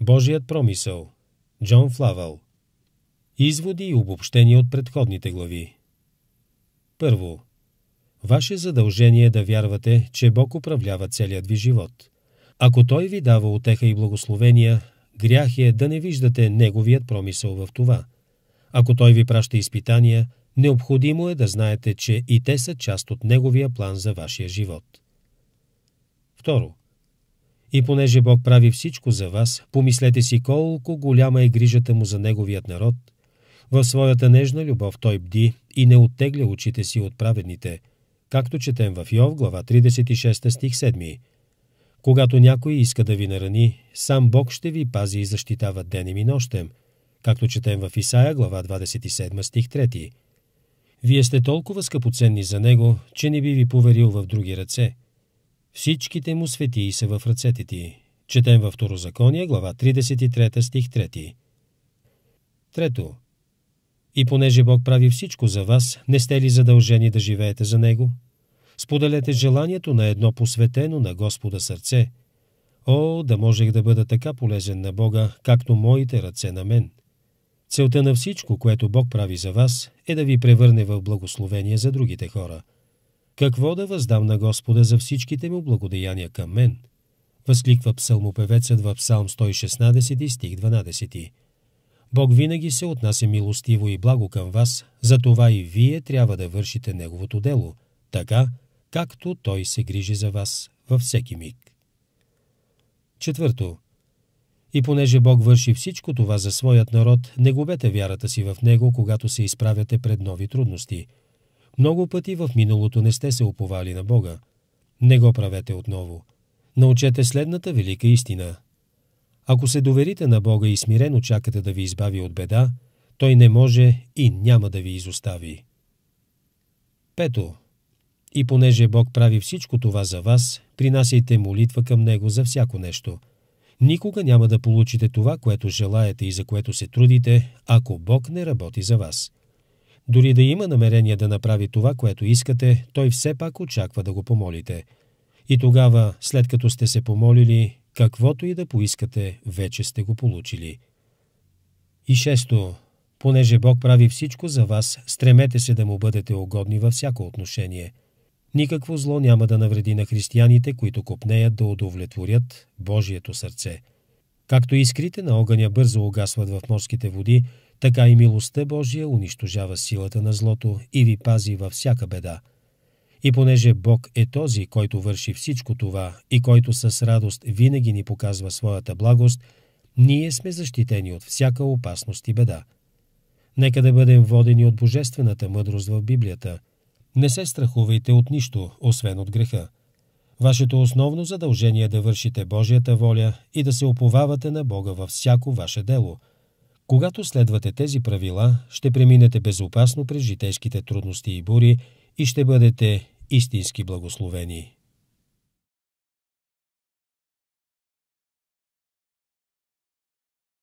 Божият промисъл. Джон Флавел. Изводи и обобщения от предходните глави. Първо. Ваше задължение е да вярвате, че Бог управлява целият ви живот. Ако Той ви дава отеха и благословения, грях е да не виждате Неговият промисъл в това. Ако Той ви праща изпитания, необходимо е да знаете, че и те са част от Неговия план за вашия живот. Второ. И понеже Бог прави всичко за вас, помислете си колко голяма е грижата му за неговият народ. В своята нежна любов той бди и не оттегля очите си от праведните, както четем в Йов, глава 36 стих 7. Когато някой иска да ви нарани, сам Бог ще ви пази и защитава денем и нощем, както четем в Исаия, глава 27 стих 3. Вие сте толкова скъпоценни за Него, че не би ви поверил в други ръце – Всичките му светии са в ръцете ти. Четем във Второзаконие, глава 33, стих 3. Трето. И понеже Бог прави всичко за вас, не сте ли задължени да живеете за Него? Споделете желанието на едно посветено на Господа сърце. О, да можех да бъда така полезен на Бога, както моите ръце на мен. Целта на всичко, което Бог прави за вас, е да ви превърне в благословение за другите хора – какво да въздам на Господа за всичките му благодеяния към мен? Възкликва псалмопевецът в Псалм 116 стих 12. Бог винаги се отнася милостиво и благо към вас, затова и вие трябва да вършите Неговото дело, така, както Той се грижи за вас във всеки миг. Четвърто. И понеже Бог върши всичко това за своят народ, не губете вярата си в Него, когато се изправяте пред нови трудности – много пъти в миналото не сте се оповали на Бога. Не го правете отново. Научете следната велика истина. Ако се доверите на Бога и смирено чакате да ви избави от беда, Той не може и няма да ви изостави. Пето. И понеже Бог прави всичко това за вас, принасяйте молитва към Него за всяко нещо. Никога няма да получите това, което желаете и за което се трудите, ако Бог не работи за вас. Дори да има намерение да направи това, което искате, той все пак очаква да го помолите. И тогава, след като сте се помолили, каквото и да поискате, вече сте го получили. И шесто, понеже Бог прави всичко за вас, стремете се да му бъдете угодни във всяко отношение. Никакво зло няма да навреди на християните, които копнеят да удовлетворят Божието сърце. Както искрите на огъня бързо огасват в морските води, така и милостта Божия унищожава силата на злото и ви пази във всяка беда. И понеже Бог е този, който върши всичко това и който с радост винаги ни показва своята благост, ние сме защитени от всяка опасност и беда. Нека да бъдем водени от божествената мъдрост в Библията. Не се страхувайте от нищо, освен от греха. Вашето основно задължение е да вършите Божията воля и да се оповавате на Бога във всяко ваше дело – когато следвате тези правила, ще преминете безопасно през житейските трудности и бури и ще бъдете истински благословени.